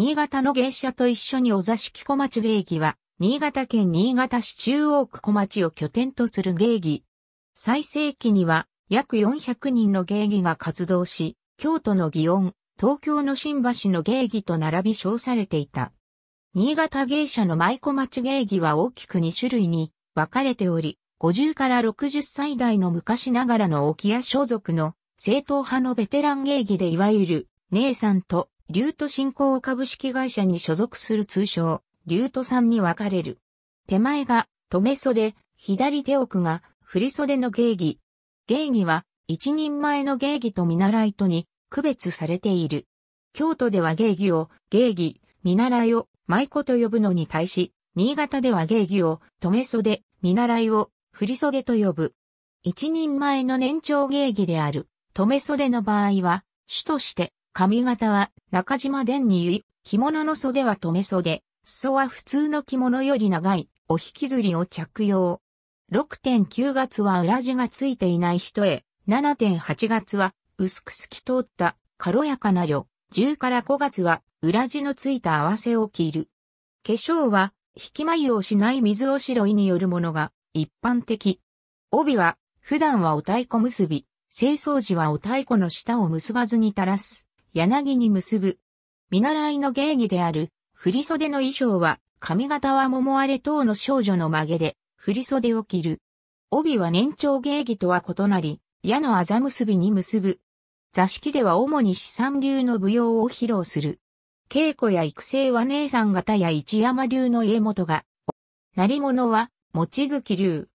新潟の芸者と一緒にお座敷小町芸妓は、新潟県新潟市中央区小町を拠点とする芸妓。最盛期には、約400人の芸妓が活動し、京都の祇園、東京の新橋の芸妓と並び称されていた。新潟芸者の舞小町芸妓は大きく2種類に分かれており、50から60歳代の昔ながらの沖屋所属の正統派のベテラン芸妓でいわゆる姉さんとリュート振興株式会社に所属する通称、リュートさんに分かれる。手前が、留袖、左手奥が、振袖の芸儀。芸儀は、一人前の芸儀と見習いとに、区別されている。京都では芸儀を、芸儀、見習いを、舞妓と呼ぶのに対し、新潟では芸儀を、留袖、見習いを、振袖と呼ぶ。一人前の年長芸儀である、留袖の場合は、主として、髪型は中島伝に言い、着物の袖は留め袖、裾は普通の着物より長い、お引きずりを着用。6.9月は裏地がついていない人へ、7.8月は薄く透き通った軽やかな色、10から5月は裏地のついた合わせを着る。化粧は引き眉をしない水おしろいによるものが一般的。帯は普段はお太鼓結び、清掃時はお太鼓の下を結ばずに垂らす。柳に結ぶ。見習いの芸儀である、振袖の衣装は、髪型は桃荒れ等の少女の曲げで、振袖を着る。帯は年長芸儀とは異なり、矢のあざ結びに結ぶ。座敷では主に資産流の舞踊を披露する。稽古や育成は姉さん方や一山流の家元が、り物は、持月流。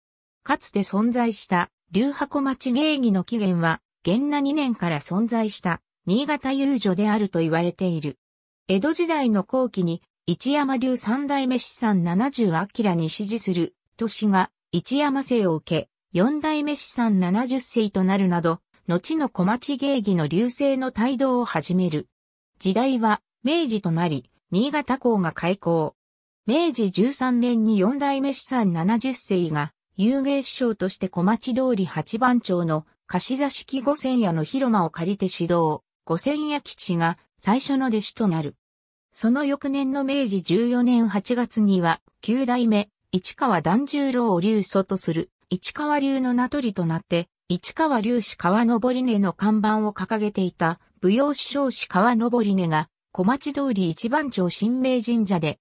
かつて存在した、流箱町芸儀の起源は、元那2年から存在した、新潟遊女であると言われている。江戸時代の後期に、一山流三代目資産七十明に支持する、都市が一山姓を受け、四代目資産七十世となるなど、後の小町芸妓の流星の帯同を始める。時代は、明治となり、新潟港が開港。明治13年に四代目資産70世が、遊芸師匠として小町通り八番町の貸座式五千屋の広間を借りて指導。五千屋吉が最初の弟子となる。その翌年の明治14年8月には、九代目、市川團十郎を流祖とする、市川流の名取となって、市川流氏川登根の看板を掲げていた、舞踊師匠氏川登根が、小町通り一番町新明神社で、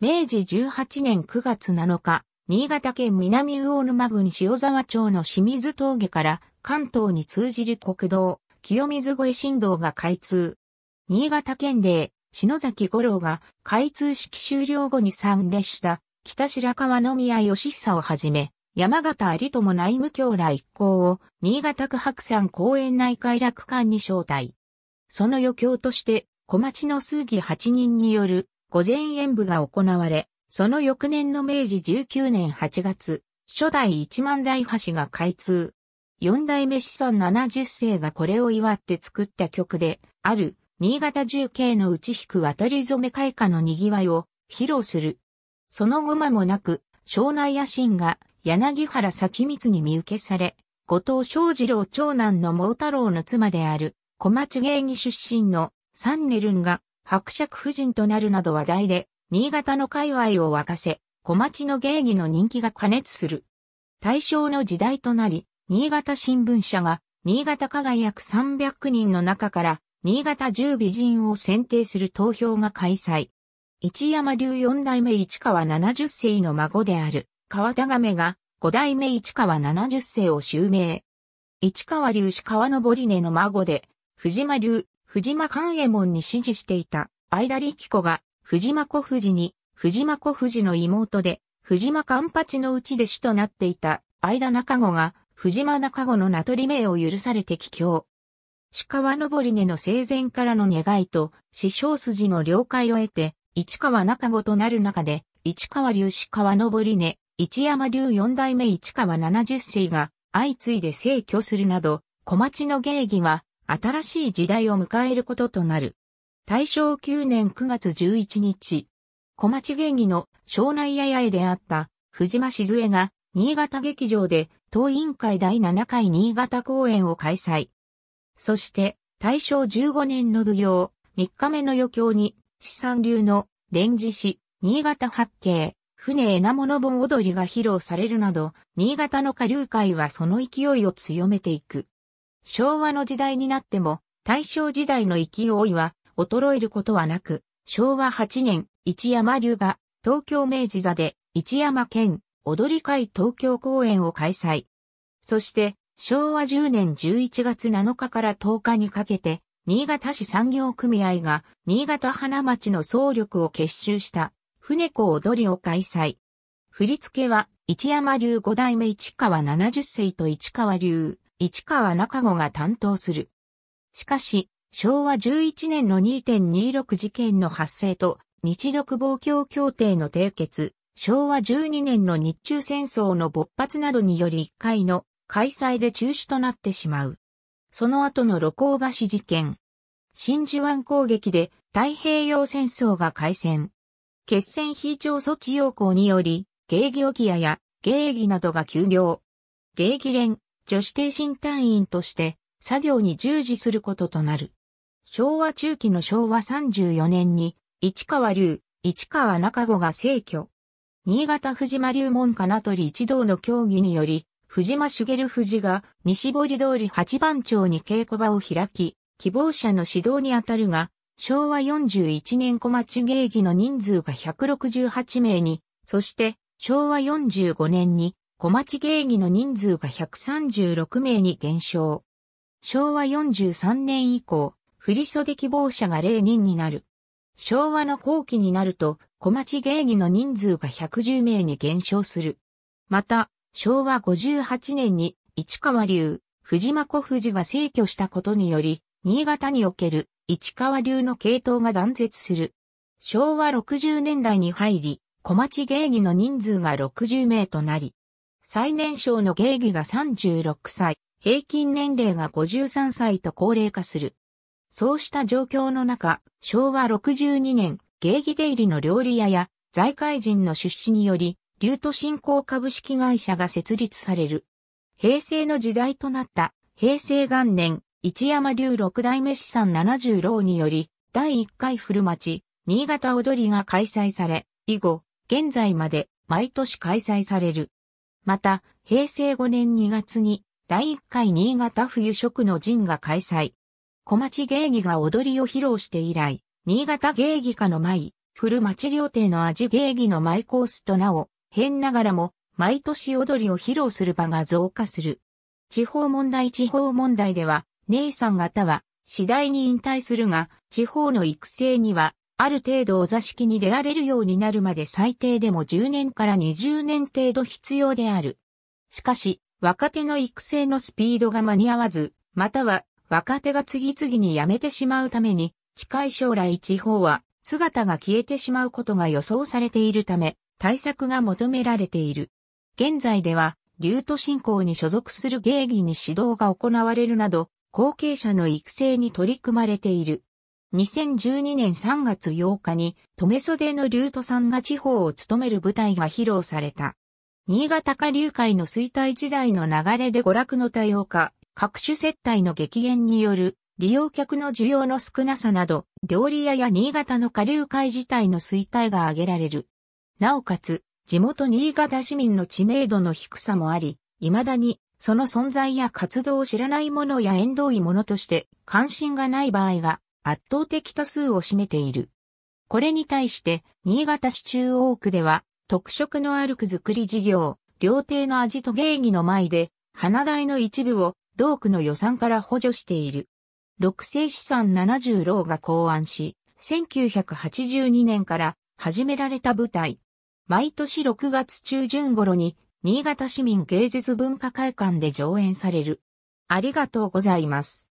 明治18年9月7日、新潟県南魚沼郡塩沢町の清水峠から関東に通じる国道、清水越新道が開通。新潟県令、篠崎五郎が開通式終了後に参列した北白川宮義久をはじめ、山形有友内務卿ら一行を新潟区白山公園内快楽館に招待。その余興として、小町の数儀8人による御前演舞が行われ、その翌年の明治19年8月、初代一万台橋が開通。四代目子孫70世がこれを祝って作った曲で、ある、新潟重慶の内引く渡り染め開花の賑わいを披露する。その後間もなく、庄内野心が柳原咲光に見受けされ、後藤正二郎長男の毛太郎の妻である、小町芸妓出身のサンネルンが伯爵夫人となるなど話題で、新潟の界隈を沸かせ、小町の芸妓の人気が加熱する。大正の時代となり、新潟新聞社が、新潟加賀約300人の中から、新潟10美人を選定する投票が開催。市山流四代目市川70世の孫である、川田亀が、五代目市川70世を襲名。市川流市川ぼり根の孫で、藤間流、藤間勘右衛門に支持していた、相田力子が、藤間小藤に、藤間小藤の妹で、藤間勘八のうち弟子となっていた、相田中子が、藤間中子の名取名を許されて帰郷。鹿は登り根の生前からの願いと、師匠筋の了解を得て、市川中子となる中で、市川流市川登り根、市山流四代目市川七十世が、相次いで逝去するなど、小町の芸儀は、新しい時代を迎えることとなる。大正9年9月11日、小町芸儀の庄内ややえであった、藤間静江が、新潟劇場で党委員会第7回新潟公演を開催。そして、大正15年の奉行、3日目の余興に、資産流の、連字し、新潟八景、船絵なもの盆踊りが披露されるなど、新潟の下流会はその勢いを強めていく。昭和の時代になっても、大正時代の勢いは衰えることはなく、昭和8年、一山流が東京明治座で一山県踊り会東京公演を開催。そして、昭和10年11月7日から10日にかけて、新潟市産業組合が、新潟花町の総力を結集した、船子踊りを開催。振り付けは、市山流五代目市川70世と市川流、市川中子が担当する。しかし、昭和11年の2.26事件の発生と、日独防共協定の締結、昭和12年の日中戦争の勃発などにより1回の開催で中止となってしまう。その後の露光橋事件。真珠湾攻撃で太平洋戦争が開戦。決戦非常措置要項により、芸妓沖屋や芸妓などが休業。芸妓連、女子挺身隊員として、作業に従事することとなる。昭和中期の昭和34年に、市川流、市川中子が逝去。新潟藤間流門金取一同の協議により、藤間茂藤が西堀通り八番町に稽古場を開き、希望者の指導にあたるが、昭和41年小町芸妓の人数が168名に、そして昭和45年に小町芸妓の人数が136名に減少。昭和43年以降、振袖希望者が0人になる。昭和の後期になると、小町芸妓の人数が110名に減少する。また、昭和58年に市川流、藤間小藤が逝去したことにより、新潟における市川流の系統が断絶する。昭和60年代に入り、小町芸妓の人数が60名となり、最年少の芸妓が36歳、平均年齢が53歳と高齢化する。そうした状況の中、昭和62年、芸妓出入りの料理屋や財界人の出資により、竜都振興株式会社が設立される。平成の時代となった平成元年、一山竜六代目資産70郎により、第1回古町、新潟踊りが開催され、以後、現在まで毎年開催される。また、平成5年2月に、第1回新潟冬食の陣が開催。小町芸妓が踊りを披露して以来、新潟芸妓家の舞、古町料亭の味芸妓の舞コースとなお、変ながらも、毎年踊りを披露する場が増加する。地方問題地方問題では、姉さん方は、次第に引退するが、地方の育成には、ある程度お座敷に出られるようになるまで最低でも10年から20年程度必要である。しかし、若手の育成のスピードが間に合わず、または若手が次々に辞めてしまうために、近い将来地方は姿が消えてしまうことが予想されているため、対策が求められている。現在では、竜都信仰に所属する芸儀に指導が行われるなど、後継者の育成に取り組まれている。2012年3月8日に、留袖の竜都さんが地方を務める舞台が披露された。新潟下流会の衰退時代の流れで娯楽の多様化、各種接待の激減による利用客の需要の少なさなど、料理屋や新潟の下流会自体の衰退が挙げられる。なおかつ、地元新潟市民の知名度の低さもあり、未だにその存在や活動を知らない者や縁遠い者として関心がない場合が圧倒的多数を占めている。これに対して、新潟市中央区では、特色のあるく作り事業、料亭の味と芸儀の前で、花台の一部を同区の予算から補助している。六世資産七十郎が考案し、1982年から始められた舞台。毎年6月中旬頃に、新潟市民芸術文化会館で上演される。ありがとうございます。